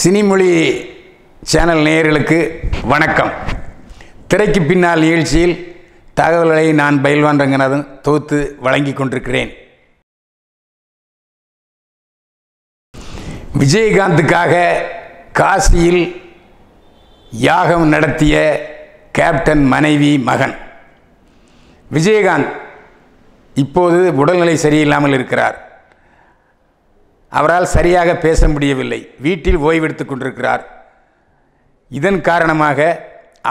சினிமொழி channel நேயர்களுக்கு வணக்கம் திரைக்கு பின்னால் நிகழ்ச்சியில் தகவல்களை நான் பயில்வான் ரங்கநாதன் தொகுத்து வழங்கி கொண்டிருக்கிறேன் விஜயகாந்துக்காக காசியில் யாகம் நடத்திய கேப்டன் மனைவி மகன் விஜயகாந்த் இப்போது உடல்நிலை சரியில்லாமல் இருக்கிறார் அவரால் சரியாக பேச முடியவில்லை வீட்டில் ஓய்வெடுத்து கொண்டிருக்கிறார் இதன் காரணமாக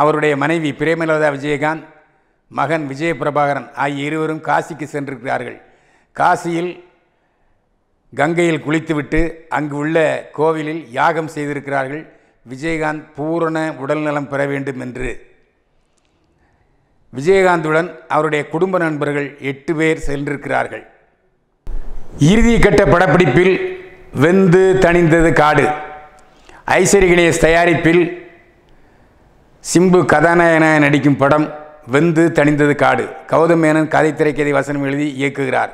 அவருடைய மனைவி பிரேமலதா விஜயகாந்த் மகன் விஜய பிரபாகரன் ஆகிய இருவரும் காசிக்கு சென்றிருக்கிறார்கள் காசியில் கங்கையில் குளித்துவிட்டு அங்கு உள்ள கோவிலில் யாகம் செய்திருக்கிறார்கள் விஜயகாந்த் பூரண உடல்நலம் பெற வேண்டும் என்று விஜயகாந்துடன் அவருடைய குடும்ப நண்பர்கள் எட்டு பேர் சென்றிருக்கிறார்கள் இறுதி கட்ட படப்பிடிப்பில் வெந்து தணிந்தது காடு ஐஸ்வரி கணேஷ் தயாரிப்பில் சிம்பு கதாநாயகன நடிக்கும் படம் வெந்து தணிந்தது காடு கௌதம் மேனன் கதை திரைக்கதை வசனம் எழுதி இயக்குகிறார்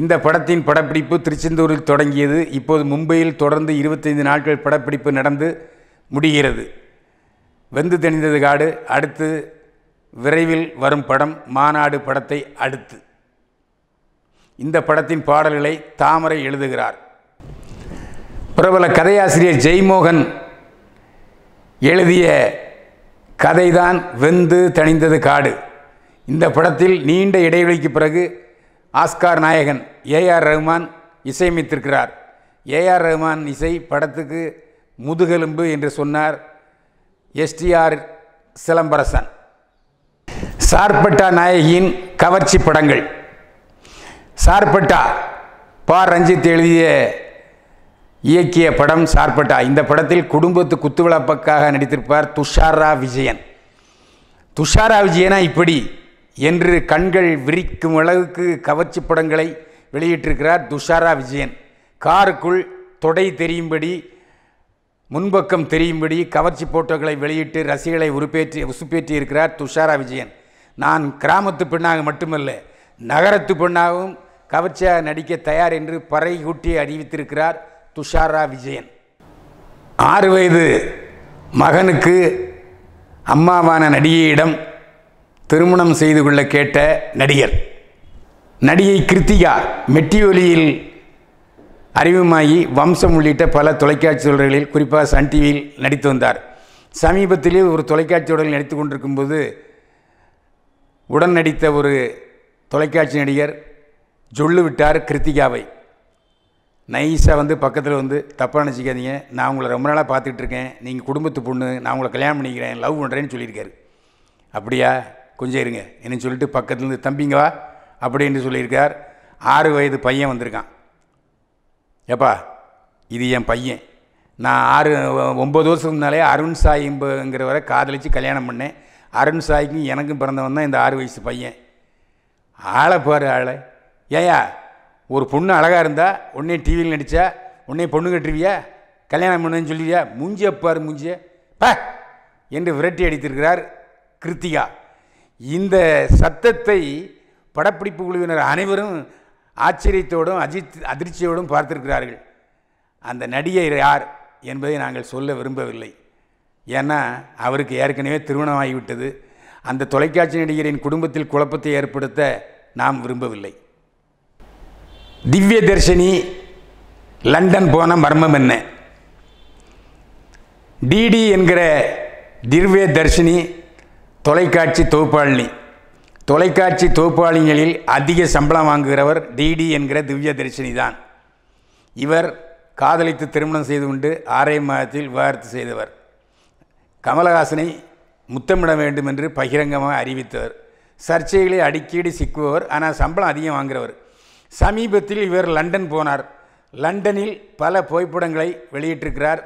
இந்த படத்தின் படப்பிடிப்பு திருச்செந்தூரில் தொடங்கியது இப்போது மும்பையில் தொடர்ந்து இருபத்தைந்து நாட்கள் படப்பிடிப்பு நடந்து முடிகிறது வெந்து தணிந்தது காடு அடுத்து விரைவில் வரும் படம் மாநாடு படத்தை அடுத்து இந்த படத்தின் பாடல்களை தாமரை எழுதுகிறார் பிரபல கதையாசிரியர் ஜெய்மோகன் எழுதிய கதைதான் வெந்து தணிந்தது காடு இந்த படத்தில் நீண்ட இடைவெளிக்கு பிறகு ஆஸ்கார் நாயகன் ஏஆர் ரஹ்மான் இசையமைத்திருக்கிறார் ஏஆர் ரஹ்மான் இசை படத்துக்கு முதுகெலும்பு என்று சொன்னார் எஸ்டிஆர் சிலம்பரசன் சார்பட்டா நாயகியின் கவர்ச்சி படங்கள் சார்பட்டா பா ரஞ்சித் எழுதிய இயக்கிய படம் சார்பட்டா இந்த படத்தில் குடும்பத்து குத்துவிளப்பக்காக நடித்திருப்பார் துஷாரா விஜயன் துஷாரா விஜயனா இப்படி என்று கண்கள் விரிக்கும் அளவுக்கு கவர்ச்சி படங்களை வெளியிட்டிருக்கிறார் துஷாரா விஜயன் காருக்குள் தொடை தெரியும்படி முன்பக்கம் தெரியும்படி கவர்ச்சி போட்டோக்களை வெளியிட்டு ரசிகளை உருப்பேற்றி உசுப்பேற்றி இருக்கிறார் துஷாரா விஜயன் நான் கிராமத்து பெண்ணாக மட்டுமல்ல நகரத்து பெண்ணாகவும் கவர்ச்சியாக நடிக்க தயார் என்று பறைகூட்டி அறிவித்திருக்கிறார் துஷாரா விஜயன் ஆறு வயது மகனுக்கு அம்மாவான நடிகையிடம் திருமணம் செய்து கொள்ள கேட்ட நடிகர் நடிகை கிருத்திகா மெட்டியொலியில் அறிமுகமாகி வம்சம் உள்ளிட்ட பல தொலைக்காட்சி தொடர்களில் குறிப்பாக சன் டிவியில் நடித்து வந்தார் சமீபத்திலே ஒரு தொலைக்காட்சி தொடரில் நடித்து கொண்டிருக்கும்போது உடன் நடித்த ஒரு தொலைக்காட்சி நடிகர் சொல்லு விட்டார் கிருத்திகாவை நைஸாக வந்து பக்கத்தில் வந்து தப்பாக நினச்சிக்காதீங்க நான் உங்களை ரொம்ப நாளாக பார்த்துக்கிட்டு இருக்கேன் நீங்கள் குடும்பத்து பொண்ணு நான் உங்களை கல்யாணம் பண்ணிக்கிறேன் லவ் பண்ணுறேன்னு சொல்லியிருக்காரு அப்படியா கொஞ்சம் இருங்க என்னன்னு சொல்லிட்டு பக்கத்துலேருந்து தம்பிங்க வா அப்படின்னு சொல்லியிருக்கார் ஆறு வயது பையன் வந்திருக்கான் ஏப்பா இது என் பையன் நான் ஆறு ஒம்பது வருஷம் இருந்தாலே அருண் சாய் காதலித்து கல்யாணம் பண்ணேன் அருண் சாய்க்கும் எனக்கும் பிறந்தவன் தான் இந்த ஆறு வயசு பையன் ஆளை பாரு ஆளை ஏயா ஒரு பொண்ணு அழகாக இருந்தால் உடனே டிவியில் நடித்தா உடனே பொண்ணு கட்டுருவியா கல்யாணம் பண்ணுன்னு சொல்லுவியா முஞ்சி அப்பார் முஞ்சிய ப என்று விரட்டி அடித்திருக்கிறார் கிருத்திகா இந்த சத்தத்தை படப்பிடிப்பு குழுவினர் அனைவரும் ஆச்சரியத்தோடும் அஜித் அதிர்ச்சியோடும் பார்த்திருக்கிறார்கள் அந்த நடிகை யார் என்பதை நாங்கள் சொல்ல விரும்பவில்லை ஏன்னா அவருக்கு ஏற்கனவே திருமணமாகிவிட்டது அந்த தொலைக்காட்சி நடிகரின் குடும்பத்தில் குழப்பத்தை ஏற்படுத்த நாம் விரும்பவில்லை திவ்ய தர்ஷினி லண்டன் போன மர்மம் என்ன டிடி என்கிற திவ்ய தர்ஷினி தொலைக்காட்சி தொகுப்பாளினி தொலைக்காட்சி தொகுப்பாளிகளில் அதிக சம்பளம் வாங்குகிறவர் டிடி என்கிற திவ்ய தரிசினி தான் இவர் காதலித்து திருமணம் செய்து கொண்டு ஆரே மாதத்தில் விவாகரத்து செய்தவர் கமலஹாசனை முத்தமிட வேண்டும் என்று பகிரங்கமாக அறிவித்தவர் சர்ச்சைகளை அடிக்கடி சிக்குபவர் ஆனால் சம்பளம் அதிகம் வாங்குகிறவர் சமீபத்தில் இவர் லண்டன் போனார் லண்டனில் பல புகைப்படங்களை வெளியிட்டிருக்கிறார்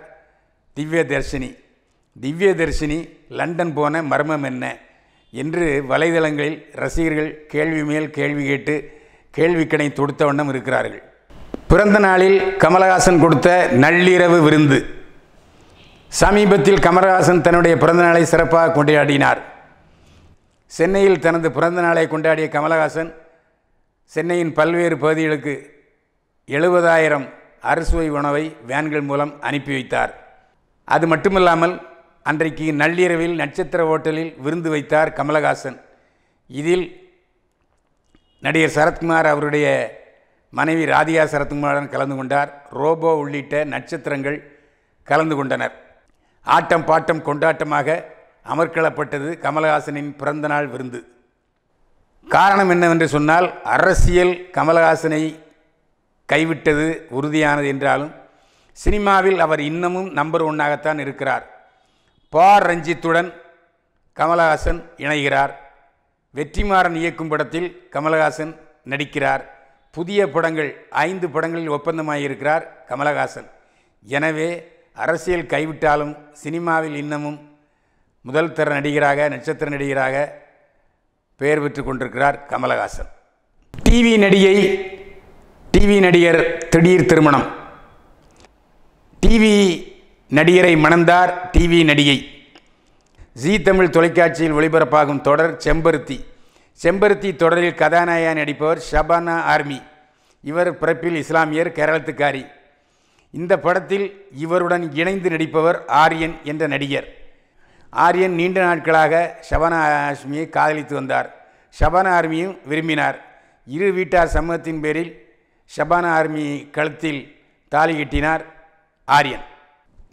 திவ்ய தர்ஷினி திவ்ய தர்ஷினி லண்டன் போன மர்மம் என்ன என்று வலைதளங்களில் ரசிகர்கள் கேள்வி மேல் கேள்வி கேட்டு கேள்விக்கடை தொடுத்த வண்ணம் இருக்கிறார்கள் பிறந்த நாளில் கமலஹாசன் கொடுத்த நள்ளிரவு விருந்து சமீபத்தில் கமலஹாசன் தன்னுடைய பிறந்தநாளை சிறப்பாக கொண்டாடினார் சென்னையில் தனது பிறந்த நாளை கொண்டாடிய கமலஹாசன் சென்னையின் பல்வேறு பகுதிகளுக்கு எழுபதாயிரம் அறுசுவை உணவை வேன்கள் மூலம் அனுப்பி வைத்தார் அது மட்டுமில்லாமல் அன்றைக்கு நள்ளிரவில் நட்சத்திர ஹோட்டலில் விருந்து வைத்தார் கமலஹாசன் இதில் நடிகர் சரத்குமார் அவருடைய மனைவி ராதிகா சரத்குமாருடன் கலந்து கொண்டார் ரோபோ உள்ளிட்ட நட்சத்திரங்கள் கலந்து கொண்டனர் ஆட்டம் பாட்டம் கொண்டாட்டமாக அமர்க்களப்பட்டது கமலஹாசனின் பிறந்தநாள் விருந்து காரணம் என்னவென்று சொன்னால் அரசியல் கமலஹாசனை கைவிட்டது உறுதியானது என்றாலும் சினிமாவில் அவர் இன்னமும் நம்பர் ஒன்னாகத்தான் இருக்கிறார் பார் ரஞ்சித்துடன் கமலஹாசன் இணைகிறார் வெற்றிமாறன் இயக்கும் படத்தில் கமலஹாசன் நடிக்கிறார் புதிய படங்கள் ஐந்து படங்களில் ஒப்பந்தமாகியிருக்கிறார் கமலஹாசன் எனவே அரசியல் கைவிட்டாலும் சினிமாவில் இன்னமும் முதல் தர நடிகராக நட்சத்திர நடிகராக பெயர் பெற்றுக் கொண்டிருக்கிறார் கமலஹாசன் டிவி நடிகை டிவி நடிகர் திடீர் திருமணம் டிவி நடிகரை மணந்தார் டிவி நடிகை ஜி தமிழ் தொலைக்காட்சியில் ஒளிபரப்பாகும் தொடர் செம்பருத்தி செம்பருத்தி தொடரில் கதாநாயகன் நடிப்பவர் ஷபானா ஆர்மி இவர் பிறப்பில் இஸ்லாமியர் கேரளத்துக்காரி இந்த படத்தில் இவருடன் இணைந்து நடிப்பவர் ஆரியன் என்ற நடிகர் ஆரியன் நீண்ட நாட்களாக சவண ஆஷ்மியை காதலித்து வந்தார் சபன ஆர்மியும் விரும்பினார் இரு வீட்டார் சமூகத்தின் பேரில் சபான ஆர்மி கழுத்தில் தாலி கட்டினார் ஆரியன்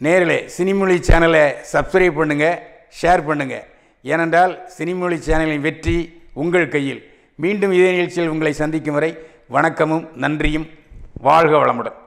நேரில் சினிமொழி சேனலை சப்ஸ்கிரைப் பண்ணுங்கள் ஷேர் பண்ணுங்கள் ஏனென்றால் சினிமொழி சேனலின் வெற்றி உங்கள் கையில் மீண்டும் இதே நிகழ்ச்சியில் உங்களை சந்திக்கும் வரை வணக்கமும் நன்றியும் வாழ்க வளமுடன்